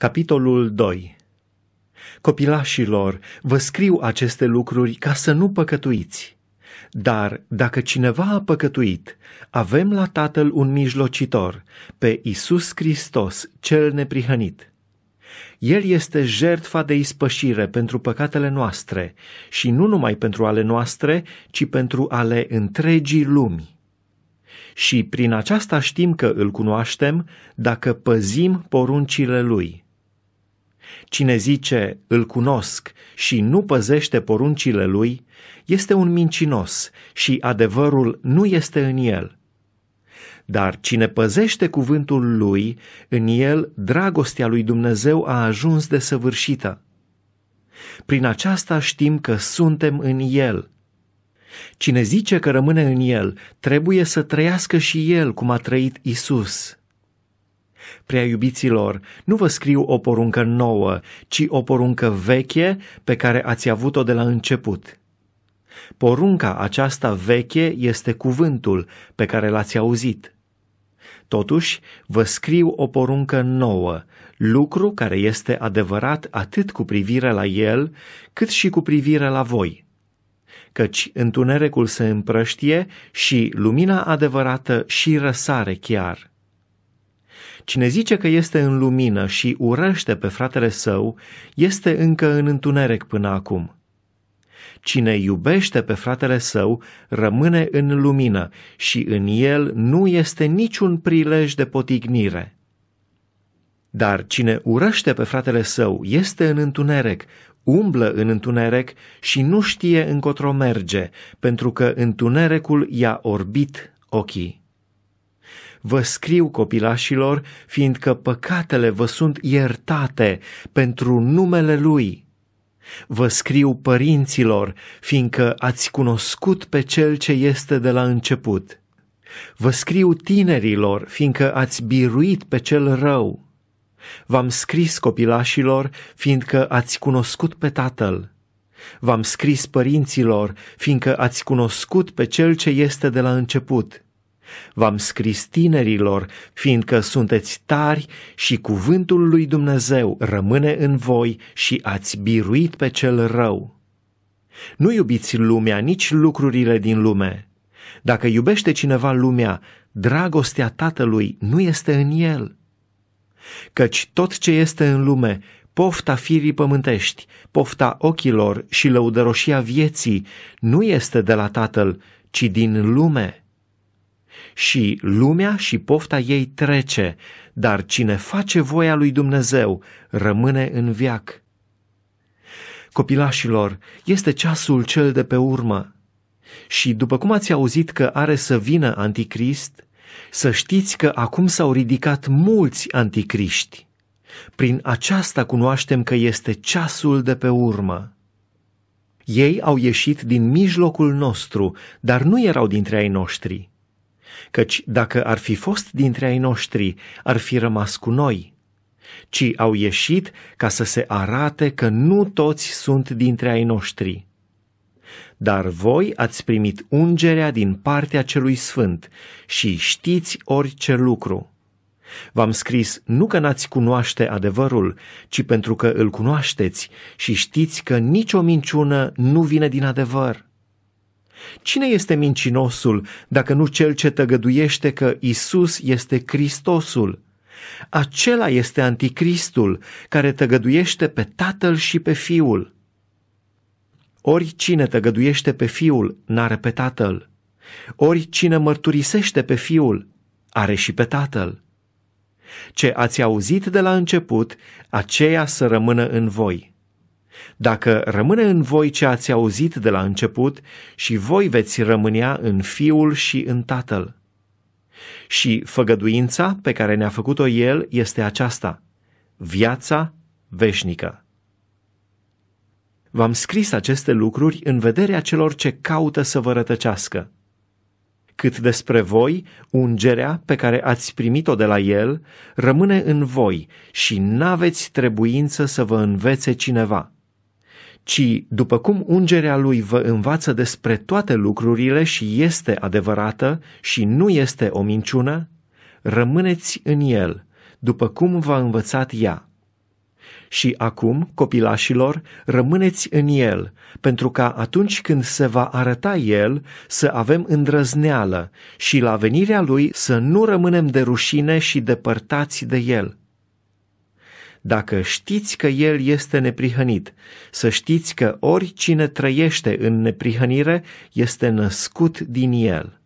Capitolul 2 Copilașilor, vă scriu aceste lucruri ca să nu păcătuiți. Dar dacă cineva a păcătuit, avem la Tatăl un mijlocitor, pe Isus Hristos, cel neprihănit. El este jertfa de ispășire pentru păcatele noastre și nu numai pentru ale noastre, ci pentru ale întregii lumi. Și prin aceasta știm că îl cunoaștem dacă păzim poruncile lui. Cine zice, îl cunosc și nu păzește poruncile lui, este un mincinos și adevărul nu este în el. Dar cine păzește cuvântul lui, în el dragostea lui Dumnezeu a ajuns de săvârșită. Prin aceasta știm că suntem în el. Cine zice că rămâne în el, trebuie să trăiască și el cum a trăit Isus. Prea iubiților, nu vă scriu o poruncă nouă, ci o poruncă veche pe care ați avut-o de la început. Porunca aceasta veche este cuvântul pe care l-ați auzit. Totuși, vă scriu o poruncă nouă, lucru care este adevărat atât cu privire la el, cât și cu privire la voi. Căci întunericul se împrăștie și lumina adevărată și răsare chiar. Cine zice că este în lumină și urăște pe fratele său, este încă în întuneric până acum. Cine iubește pe fratele său, rămâne în lumină și în el nu este niciun prilej de potignire. Dar cine urăște pe fratele său este în întuneric, umblă în întuneric și nu știe încotro merge, pentru că întunericul i-a orbit ochii. Vă scriu copilașilor, fiindcă păcatele vă sunt iertate pentru numele Lui. Vă scriu părinților, fiindcă ați cunoscut pe Cel ce este de la început. Vă scriu tinerilor, fiindcă ați biruit pe cel rău. V-am scris copilașilor, fiindcă ați cunoscut pe Tatăl. V-am scris părinților, fiindcă ați cunoscut pe Cel ce este de la început v-am scris tinerilor, fiindcă sunteți tari și cuvântul lui Dumnezeu rămâne în voi și ați biruit pe cel rău. Nu iubiți lumea, nici lucrurile din lume. Dacă iubește cineva lumea, dragostea Tatălui nu este în el. Căci tot ce este în lume, pofta firii pământești, pofta ochilor și lăudăroșia vieții nu este de la Tatăl, ci din lume și lumea și pofta ei trece, dar cine face voia lui Dumnezeu rămâne în viac. Copilașilor, este ceasul cel de pe urmă. Și după cum ați auzit că are să vină anticrist, să știți că acum s-au ridicat mulți anticriști. Prin aceasta cunoaștem că este ceasul de pe urmă. Ei au ieșit din mijlocul nostru, dar nu erau dintre ai noștri căci dacă ar fi fost dintre ai noștri, ar fi rămas cu noi, ci au ieșit ca să se arate că nu toți sunt dintre ai noștri. Dar voi ați primit ungerea din partea celui sfânt și știți orice lucru. V-am scris nu că n-ați cunoaște adevărul, ci pentru că îl cunoașteți și știți că nicio minciună nu vine din adevăr. Cine este mincinosul dacă nu cel ce tăgăduiește că Isus este Hristosul? Acela este anticristul care tăgăduiește pe tatăl și pe fiul. Ori cine tăgăduiește pe fiul, n-are pe tatăl. Ori cine mărturisește pe fiul, are și pe tatăl. Ce ați auzit de la început, aceea să rămână în voi. Dacă rămâne în voi ce ați auzit de la început și voi veți rămânea în Fiul și în Tatăl. Și făgăduința pe care ne-a făcut-o El este aceasta, viața veșnică. V-am scris aceste lucruri în vederea celor ce caută să vă rătăcească. Cât despre voi, ungerea pe care ați primit-o de la el rămâne în voi și n-aveți trebuință să vă învețe cineva ci după cum ungerea lui vă învață despre toate lucrurile și este adevărată și nu este o minciună, rămâneți în el, după cum v-a învățat ea. Și acum, copilașilor, rămâneți în el, pentru ca atunci când se va arăta el, să avem îndrăzneală și la venirea lui să nu rămânem de rușine și depărtați de el, dacă știți că El este neprihănit, să știți că oricine trăiește în neprihănire este născut din El.